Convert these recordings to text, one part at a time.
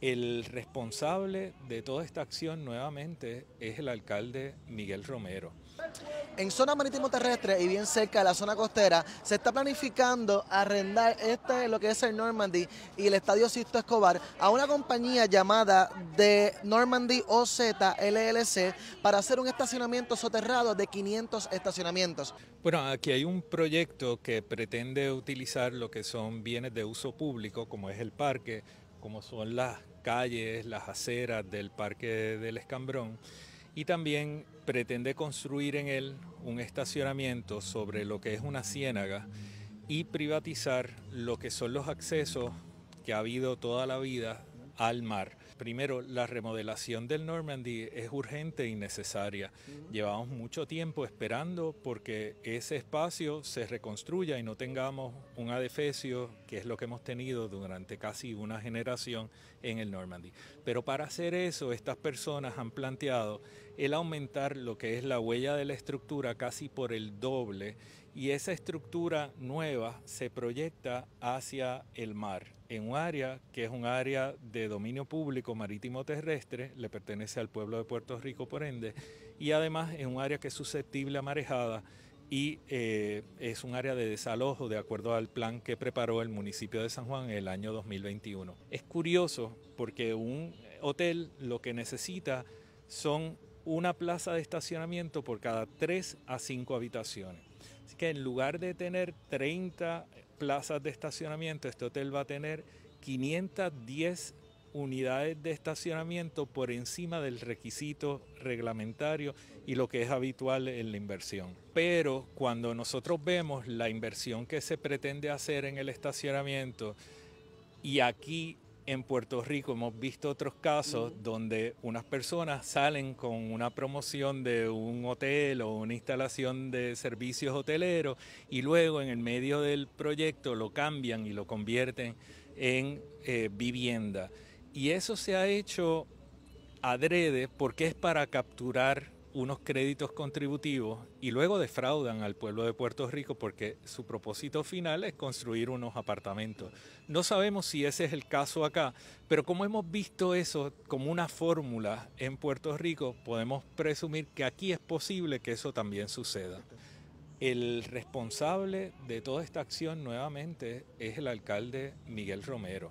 El responsable de toda esta acción nuevamente es el alcalde Miguel Romero. En zona marítimo terrestre y bien cerca de la zona costera se está planificando arrendar este lo que es el Normandy y el estadio Sisto Escobar a una compañía llamada de Normandy OZ LLC para hacer un estacionamiento soterrado de 500 estacionamientos. Bueno, aquí hay un proyecto que pretende utilizar lo que son bienes de uso público como es el parque como son las calles, las aceras del Parque del Escambrón y también pretende construir en él un estacionamiento sobre lo que es una ciénaga y privatizar lo que son los accesos que ha habido toda la vida al mar. Primero, la remodelación del Normandy es urgente y necesaria. Llevamos mucho tiempo esperando porque ese espacio se reconstruya y no tengamos un adefesio, que es lo que hemos tenido durante casi una generación en el Normandy. Pero para hacer eso, estas personas han planteado el aumentar lo que es la huella de la estructura casi por el doble y esa estructura nueva se proyecta hacia el mar en un área que es un área de dominio público marítimo terrestre, le pertenece al pueblo de Puerto Rico por ende, y además en un área que es susceptible a marejada y eh, es un área de desalojo de acuerdo al plan que preparó el municipio de San Juan en el año 2021. Es curioso porque un hotel lo que necesita son una plaza de estacionamiento por cada 3 a 5 habitaciones. Así que en lugar de tener 30 plazas de estacionamiento, este hotel va a tener 510 unidades de estacionamiento por encima del requisito reglamentario y lo que es habitual en la inversión. Pero cuando nosotros vemos la inversión que se pretende hacer en el estacionamiento y aquí en Puerto Rico hemos visto otros casos donde unas personas salen con una promoción de un hotel o una instalación de servicios hoteleros y luego en el medio del proyecto lo cambian y lo convierten en eh, vivienda. Y eso se ha hecho adrede porque es para capturar unos créditos contributivos y luego defraudan al pueblo de Puerto Rico porque su propósito final es construir unos apartamentos. No sabemos si ese es el caso acá, pero como hemos visto eso como una fórmula en Puerto Rico, podemos presumir que aquí es posible que eso también suceda. El responsable de toda esta acción nuevamente es el alcalde Miguel Romero.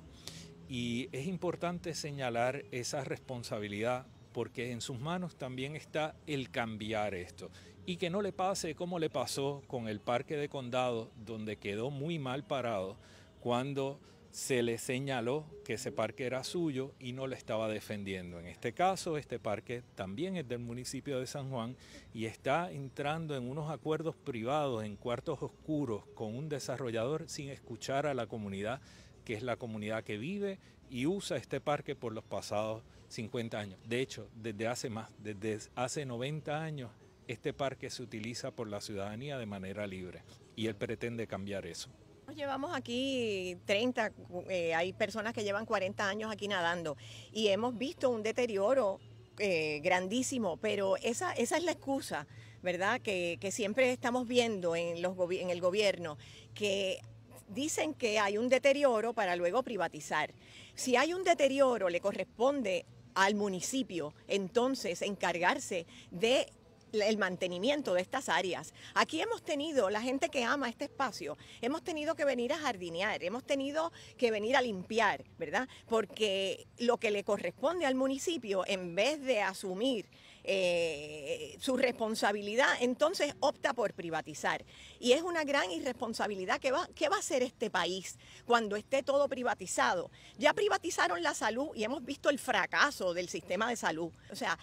Y es importante señalar esa responsabilidad porque en sus manos también está el cambiar esto. Y que no le pase como le pasó con el parque de condado, donde quedó muy mal parado cuando se le señaló que ese parque era suyo y no lo estaba defendiendo. En este caso, este parque también es del municipio de San Juan y está entrando en unos acuerdos privados, en cuartos oscuros, con un desarrollador sin escuchar a la comunidad que es la comunidad que vive y usa este parque por los pasados 50 años. De hecho, desde hace más, desde hace 90 años, este parque se utiliza por la ciudadanía de manera libre y él pretende cambiar eso. llevamos aquí 30, eh, hay personas que llevan 40 años aquí nadando y hemos visto un deterioro eh, grandísimo, pero esa, es la excusa, ¿verdad? Que, siempre estamos viendo en, los, en el gobierno, que dicen que hay un deterioro para luego privatizar. Si hay un deterioro, le corresponde al municipio entonces encargarse del mantenimiento de estas áreas. Aquí hemos tenido, la gente que ama este espacio, hemos tenido que venir a jardinear, hemos tenido que venir a limpiar, ¿verdad? Porque lo que le corresponde al municipio, en vez de asumir eh, su responsabilidad, entonces opta por privatizar. Y es una gran irresponsabilidad. que va, ¿Qué va a hacer este país cuando esté todo privatizado? Ya privatizaron la salud y hemos visto el fracaso del sistema de salud. O sea,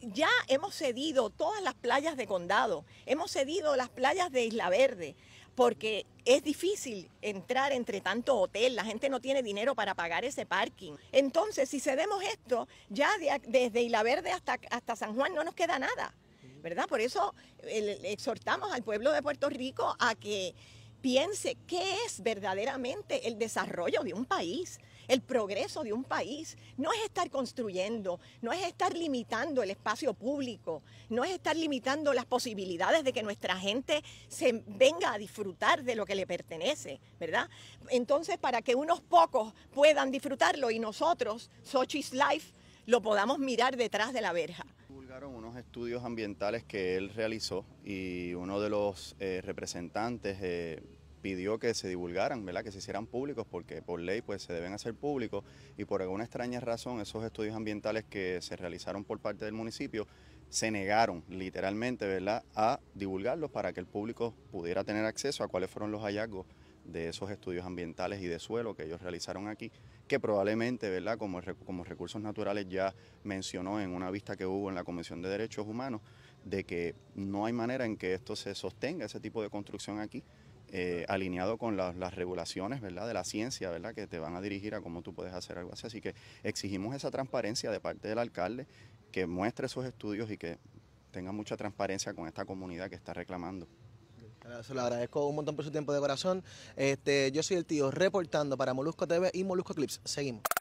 ya hemos cedido todas las playas de condado, hemos cedido las playas de Isla Verde porque es difícil entrar entre tanto hotel, la gente no tiene dinero para pagar ese parking. Entonces, si cedemos esto, ya desde Isla Verde hasta, hasta San Juan no nos queda nada, ¿verdad? Por eso exhortamos al pueblo de Puerto Rico a que piense qué es verdaderamente el desarrollo de un país el progreso de un país. No es estar construyendo, no es estar limitando el espacio público, no es estar limitando las posibilidades de que nuestra gente se venga a disfrutar de lo que le pertenece, ¿verdad? Entonces, para que unos pocos puedan disfrutarlo y nosotros, Sochi's Life, lo podamos mirar detrás de la verja. Divulgaron unos estudios ambientales que él realizó y uno de los eh, representantes... Eh, pidió que se divulgaran, ¿verdad? que se hicieran públicos, porque por ley pues, se deben hacer públicos y por alguna extraña razón esos estudios ambientales que se realizaron por parte del municipio se negaron literalmente ¿verdad? a divulgarlos para que el público pudiera tener acceso a cuáles fueron los hallazgos de esos estudios ambientales y de suelo que ellos realizaron aquí, que probablemente, ¿verdad? Como, como recursos naturales ya mencionó en una vista que hubo en la Comisión de Derechos Humanos, de que no hay manera en que esto se sostenga, ese tipo de construcción aquí, eh, alineado con las regulaciones ¿verdad? de la ciencia ¿verdad? que te van a dirigir a cómo tú puedes hacer algo así. Así que exigimos esa transparencia de parte del alcalde que muestre sus estudios y que tenga mucha transparencia con esta comunidad que está reclamando. Se lo agradezco un montón por su tiempo de corazón. Este, yo soy el tío reportando para Molusco TV y Molusco Clips. Seguimos.